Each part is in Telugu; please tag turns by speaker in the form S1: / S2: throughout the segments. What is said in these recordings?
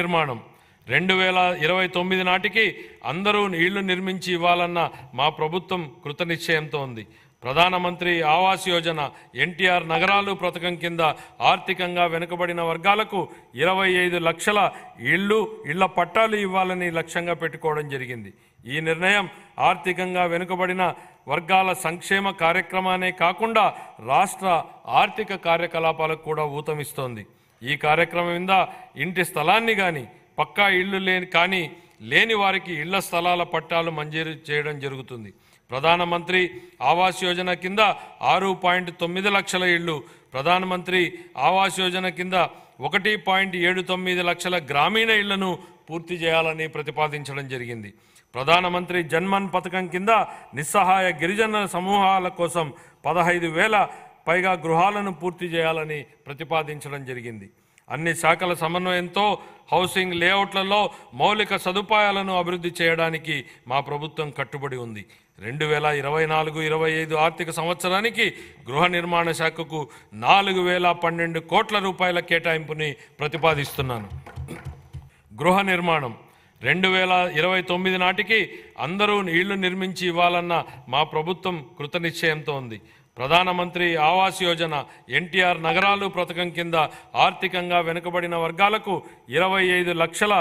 S1: నిర్మాణం రెండు వేల ఇరవై తొమ్మిది నాటికి అందరూ నీళ్లు నిర్మించి ఇవ్వాలన్న మా ప్రభుత్వం కృతనిశ్చయంతో ఉంది ప్రధానమంత్రి ఆవాస్ యోజన ఎన్టీఆర్ నగరాలు పథకం కింద ఆర్థికంగా వెనుకబడిన వర్గాలకు ఇరవై ఐదు లక్షల ఇళ్ళు ఇళ్ల పట్టాలు ఇవ్వాలని లక్ష్యంగా పెట్టుకోవడం జరిగింది ఈ నిర్ణయం ఆర్థికంగా వెనుకబడిన వర్గాల సంక్షేమ కార్యక్రమానే కాకుండా రాష్ట్ర ఆర్థిక కార్యకలాపాలకు కూడా ఊతమిస్తోంది ఈ కార్యక్రమం కింద ఇంటి స్థలాన్ని కానీ పక్కా ఇళ్ళు లేని కానీ లేని వారికి ఇళ్ల స్థలాల పట్టాలు మంజూరు చేయడం జరుగుతుంది ప్రధానమంత్రి ఆవాస్ యోజన కింద ఆరు పాయింట్ తొమ్మిది లక్షల ఇళ్ళు ప్రధానమంత్రి ఆవాస్ యోజన కింద ఒకటి పాయింట్ ఏడు తొమ్మిది లక్షల గ్రామీణ ఇళ్లను పూర్తి చేయాలని ప్రతిపాదించడం జరిగింది ప్రధానమంత్రి జన్మన్ పథకం కింద నిస్సహాయ గిరిజన సమూహాల కోసం పదహైదు వేల పైగా గృహాలను పూర్తి చేయాలని ప్రతిపాదించడం జరిగింది అన్ని శాఖల సమన్వయంతో హౌసింగ్ లేఅవుట్లలో మౌలిక సదుపాయాలను అభివృద్ధి చేయడానికి మా ప్రభుత్వం కట్టుబడి ఉంది రెండు వేల ఇరవై నాలుగు ఇరవై ఐదు ఆర్థిక సంవత్సరానికి గృహ నిర్మాణ శాఖకు నాలుగు వేల పన్నెండు కోట్ల రూపాయల కేటాయింపుని ప్రతిపాదిస్తున్నాను గృహ నిర్మాణం రెండు వేల ఇరవై తొమ్మిది నాటికి అందరూ ఇళ్లు నిర్మించి ఇవ్వాలన్న మా ప్రభుత్వం కృతనిశ్చయంతో ఉంది ప్రధానమంత్రి ఆవాస్ యోజన ఎన్టీఆర్ నగరాలు పథకం కింద ఆర్థికంగా వెనుకబడిన వర్గాలకు ఇరవై ఐదు లక్షల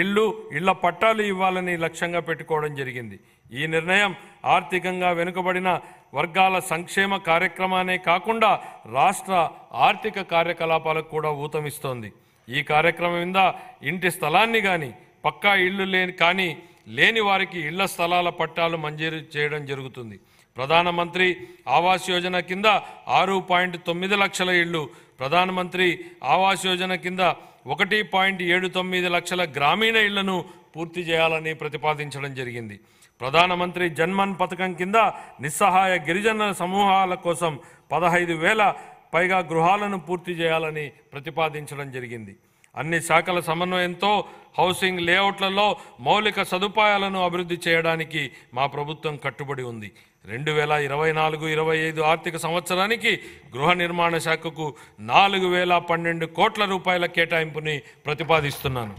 S1: ఇళ్ళు ఇళ్ల పట్టాలు ఇవ్వాలని లక్ష్యంగా పెట్టుకోవడం జరిగింది ఈ నిర్ణయం ఆర్థికంగా వెనుకబడిన వర్గాల సంక్షేమ కార్యక్రమానే కాకుండా రాష్ట్ర ఆర్థిక కార్యకలాపాలకు కూడా ఊతమిస్తోంది ఈ కార్యక్రమం ఇంటి స్థలాన్ని కానీ పక్కా ఇళ్ళు లేని కానీ లేని వారికి ఇళ్ల స్థలాల పట్టాలు మంజూరు చేయడం జరుగుతుంది ప్రధానమంత్రి ఆవాస్ యోజన కింద ఆరు పాయింట్ తొమ్మిది లక్షల ఇళ్ళు ప్రధానమంత్రి ఆవాస్ యోజన కింద ఒకటి పాయింట్ ఏడు తొమ్మిది లక్షల గ్రామీణ ఇళ్లను పూర్తి చేయాలని ప్రతిపాదించడం జరిగింది ప్రధానమంత్రి జన్మన్ పథకం కింద నిస్సహాయ గిరిజన సమూహాల కోసం పదహైదు వేల పైగా గృహాలను పూర్తి చేయాలని ప్రతిపాదించడం జరిగింది అన్ని శాఖల సమన్వయంతో హౌసింగ్ లేఅవుట్లలో మౌలిక సదుపాయాలను అభివృద్ధి చేయడానికి మా ప్రభుత్వం కట్టుబడి ఉంది రెండు వేల ఇరవై నాలుగు ఇరవై ఐదు ఆర్థిక సంవత్సరానికి గృహ నిర్మాణ శాఖకు నాలుగు వేల పన్నెండు కోట్ల రూపాయల కేటాయింపుని ప్రతిపాదిస్తున్నాను